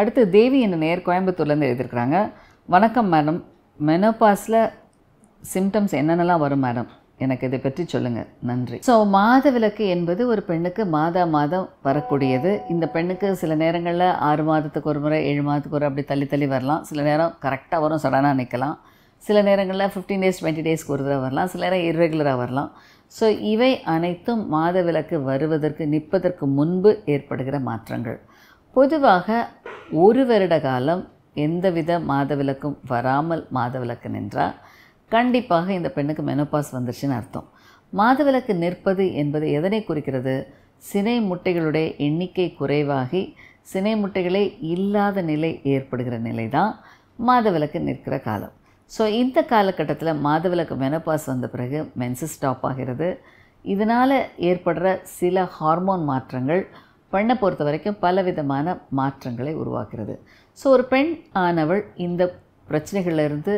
அடுத்து தேவி என்ன நேர் கோயம்புத்தூர்லேருந்து எழுதியிருக்கிறாங்க வணக்கம் மேடம் மெனோபாஸில் சிம்டம்ஸ் என்னென்னலாம் வரும் மேடம் எனக்கு இதை பற்றி சொல்லுங்கள் நன்றி ஸோ மாத விளக்கு என்பது ஒரு பெண்ணுக்கு மாதா மாதம் வரக்கூடியது இந்த பெண்ணுக்கு சில நேரங்களில் ஆறு மாதத்துக்கு ஒரு முறை ஏழு மாதத்துக்கு ஒரு அப்படி தள்ளி தள்ளி வரலாம் சில நேரம் கரெக்டாக வரும் சடனாக நிற்கலாம் சில நேரங்களில் ஃபிஃப்டீன் டேஸ் டுவெண்ட்டி டேஸ்க்கு ஒரு தடவை வரலாம் சில நேரம் இர்ரெகுலராக வரலாம் ஸோ இவை அனைத்தும் மாத விளக்கு வருவதற்கு நிற்பதற்கு முன்பு ஏற்படுகிற மாற்றங்கள் பொதுவாக ஒரு வருட காலம் எந்தவித மாதவிலக்கும் வராமல் மாதவிலக்கு நின்றால் கண்டிப்பாக இந்த பெண்ணுக்கு மெனோபாஸ் வந்துருச்சுன்னு அர்த்தம் மாதவிலக்கு நிற்பது என்பது எதனை குறிக்கிறது சினை முட்டைகளுடைய எண்ணிக்கை குறைவாகி சினை முட்டைகளே இல்லாத நிலை ஏற்படுகிற நிலை தான் மாதவிலக்கு நிற்கிற காலம் ஸோ இந்த காலகட்டத்தில் மாதவிலக்கு மெனோபாஸ் வந்த பிறகு மென்சஸ் ஸ்டாப் ஆகிறது இதனால் ஏற்படுற சில ஹார்மோன் மாற்றங்கள் பெண்ணை பொறுத்த வரைக்கும் பலவிதமான மாற்றங்களை உருவாக்குறது ஸோ ஒரு பெண் ஆனவள் இந்த பிரச்சனைகளிலிருந்து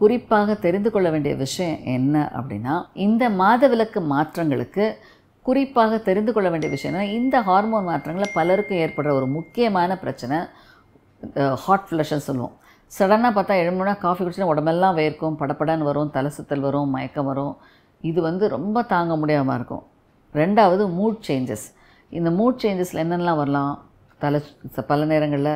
குறிப்பாக தெரிந்து கொள்ள வேண்டிய விஷயம் என்ன அப்படின்னா இந்த மாதவிலக்கு மாற்றங்களுக்கு குறிப்பாக தெரிந்து கொள்ள வேண்டிய விஷயம்னா இந்த ஹார்மோன் மாற்றங்களில் பலருக்கும் ஏற்படுற ஒரு முக்கியமான பிரச்சனை ஹாட் ஃப்ளஷன்னு சொல்லுவோம் சடனாக பார்த்தா எழுமணா காஃபி குடிச்சுன்னா உடம்பெல்லாம் வேர்க்கும் படப்படன்னு வரும் தலை சுத்தல் வரும் மயக்கம் வரும் இது வந்து ரொம்ப தாங்க முடியாமல் இருக்கும் ரெண்டாவது மூட் சேஞ்சஸ் இந்த மூட் சேஞ்சஸில் என்னென்னலாம் வரலாம் தலை பல நேரங்களில்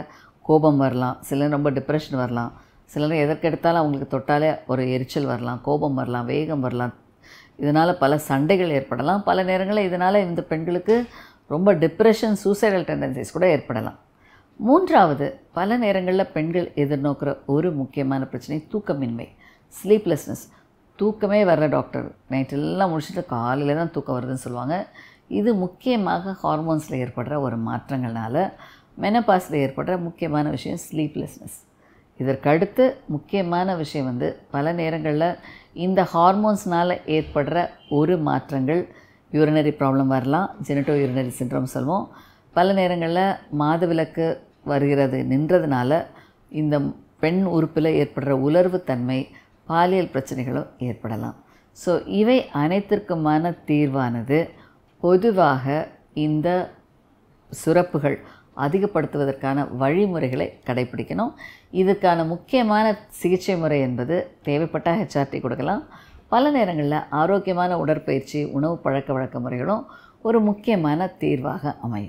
கோபம் வரலாம் சிலர் ரொம்ப டிப்ரெஷன் வரலாம் சிலர் எதற்கெடுத்தாலும் அவங்களுக்கு தொட்டாலே ஒரு எரிச்சல் வரலாம் கோபம் வரலாம் வேகம் வரலாம் இதனால் பல சண்டைகள் ஏற்படலாம் பல நேரங்களில் இதனால் இந்த பெண்களுக்கு ரொம்ப டிப்ரெஷன் சூசைடல் டெண்டன்சிஸ் கூட ஏற்படலாம் மூன்றாவது பல நேரங்களில் பெண்கள் எதிர்நோக்கிற ஒரு முக்கியமான பிரச்சனை தூக்கமின்மை ஸ்லீப்லெஸ்னஸ் தூக்கமே வர்ற டாக்டர் நைட்டெல்லாம் முடிச்சுட்டு காலையில் தான் தூக்கம் வருதுன்னு சொல்லுவாங்க இது முக்கியமாக ஹார்மோன்ஸில் ஏற்படுற ஒரு மாற்றங்கள்னால் மெனபாஸில் ஏற்படுற முக்கியமான விஷயம் ஸ்லீப்லெஸ்னஸ் இதற்கடுத்து முக்கியமான விஷயம் வந்து பல நேரங்களில் இந்த ஹார்மோன்ஸ்னால் ஏற்படுற ஒரு மாற்றங்கள் யூரினரி ப்ராப்ளம் வரலாம் ஜெனட்டோ யூரினரி சின்ட்ரோம் சொல்லுவோம் பல நேரங்களில் மாதவிலக்கு வருகிறது நின்றதுனால இந்த பெண் உறுப்பில் ஏற்படுற உலர்வு தன்மை பாலியல் பிரச்சனைகளும் ஏற்படலாம் ஸோ இவை அனைத்திற்குமான தீர்வானது பொதுவாக இந்த சுரப்புகள் அதிகப்படுத்துவதற்கான வழிமுறைகளை கடைபிடிக்கணும் இதற்கான முக்கியமான சிகிச்சை முறை என்பது தேவைப்பட்ட ஹெச்ஆர்டி கொடுக்கலாம் பல நேரங்களில் ஆரோக்கியமான உடற்பயிற்சி உணவு பழக்க வழக்க முறைகளும் ஒரு முக்கியமான தீர்வாக அமையும்